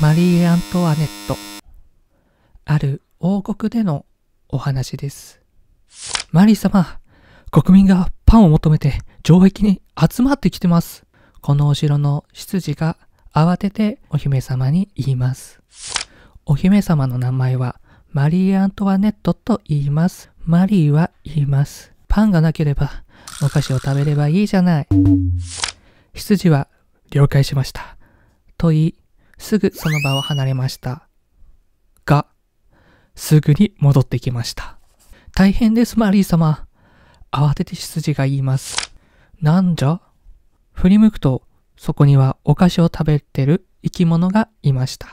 マリー・アントワネットある王国でのお話ですマリー様国民がパンを求めて城壁に集まってきてますこのお城の執事が慌ててお姫様に言いますお姫様の名前はマリー・アントワネットと言いますマリーは言いますパンがなければお菓子を食べればいいじゃない。羊は了解しました。と言い、すぐその場を離れました。が、すぐに戻ってきました。大変です、マリー様。慌てて執事が言います。なんじゃ振り向くと、そこにはお菓子を食べてる生き物がいました。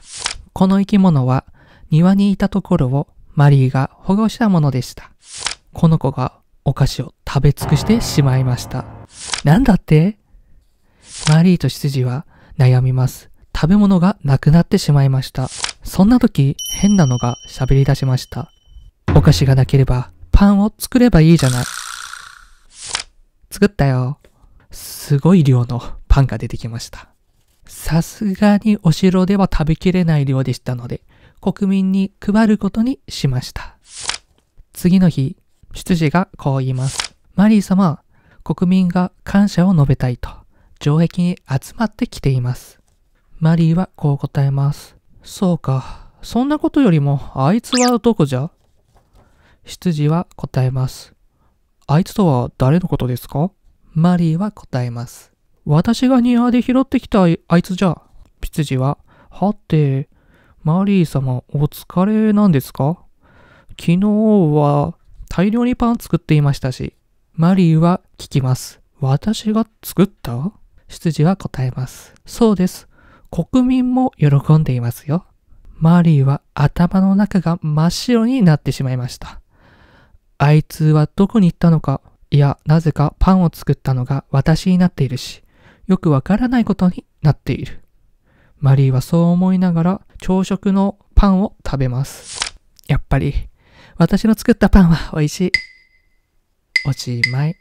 この生き物は庭にいたところをマリーが保護したものでした。この子がお菓子を食べ尽くしてしまいました。なんだってマリーと執事は悩みます。食べ物がなくなってしまいました。そんな時、変なのが喋り出しました。お菓子がなければ、パンを作ればいいじゃない。作ったよ。すごい量のパンが出てきました。さすがにお城では食べきれない量でしたので、国民に配ることにしました。次の日、執事がこう言います。マリー様、国民が感謝を述べたいと、城壁に集まってきています。マリーはこう答えます。そうか。そんなことよりも、あいつは男じゃ執事は答えます。あいつとは誰のことですかマリーは答えます。私が庭で拾ってきたあいつじゃ。執事は、はて、マリー様お疲れなんですか昨日は大量にパン作っていましたし。マリーは聞きます。私が作った執事は答えます。そうです。国民も喜んでいますよ。マリーは頭の中が真っ白になってしまいました。あいつはどこに行ったのか、いや、なぜかパンを作ったのが私になっているし、よくわからないことになっている。マリーはそう思いながら朝食のパンを食べます。やっぱり、私の作ったパンは美味しい。おしまい。